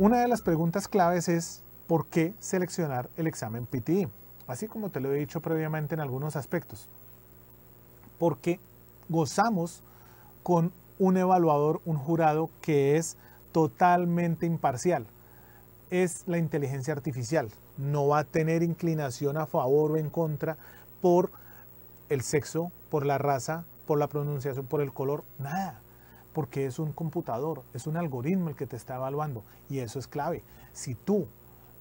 Una de las preguntas claves es ¿por qué seleccionar el examen PTI? E? Así como te lo he dicho previamente en algunos aspectos. Porque gozamos con un evaluador, un jurado que es totalmente imparcial. Es la inteligencia artificial. No va a tener inclinación a favor o en contra por el sexo, por la raza, por la pronunciación, por el color, nada porque es un computador, es un algoritmo el que te está evaluando y eso es clave. Si tú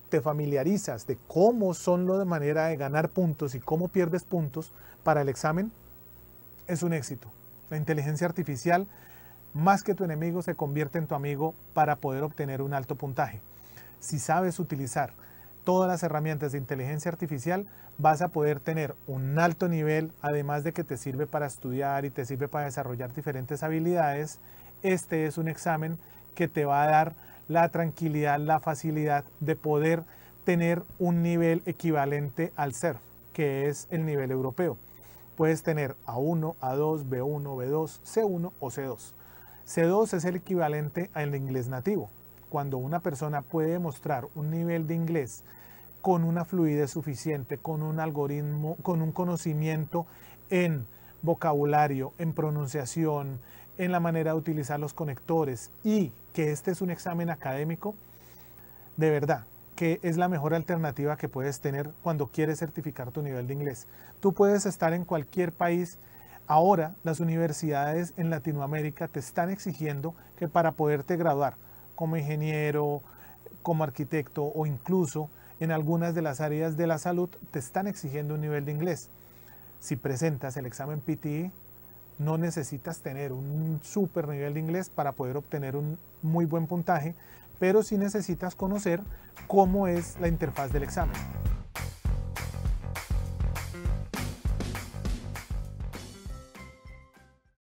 te familiarizas de cómo son de manera de ganar puntos y cómo pierdes puntos para el examen, es un éxito. La inteligencia artificial, más que tu enemigo, se convierte en tu amigo para poder obtener un alto puntaje. Si sabes utilizar todas las herramientas de inteligencia artificial, vas a poder tener un alto nivel, además de que te sirve para estudiar y te sirve para desarrollar diferentes habilidades. Este es un examen que te va a dar la tranquilidad, la facilidad de poder tener un nivel equivalente al CERF, que es el nivel europeo. Puedes tener A1, A2, B1, B2, C1 o C2. C2 es el equivalente al inglés nativo cuando una persona puede demostrar un nivel de inglés con una fluidez suficiente, con un algoritmo, con un conocimiento en vocabulario, en pronunciación, en la manera de utilizar los conectores y que este es un examen académico, de verdad, que es la mejor alternativa que puedes tener cuando quieres certificar tu nivel de inglés. Tú puedes estar en cualquier país. Ahora las universidades en Latinoamérica te están exigiendo que para poderte graduar como ingeniero, como arquitecto o incluso en algunas de las áreas de la salud te están exigiendo un nivel de inglés. Si presentas el examen PTE, no necesitas tener un super nivel de inglés para poder obtener un muy buen puntaje, pero sí necesitas conocer cómo es la interfaz del examen.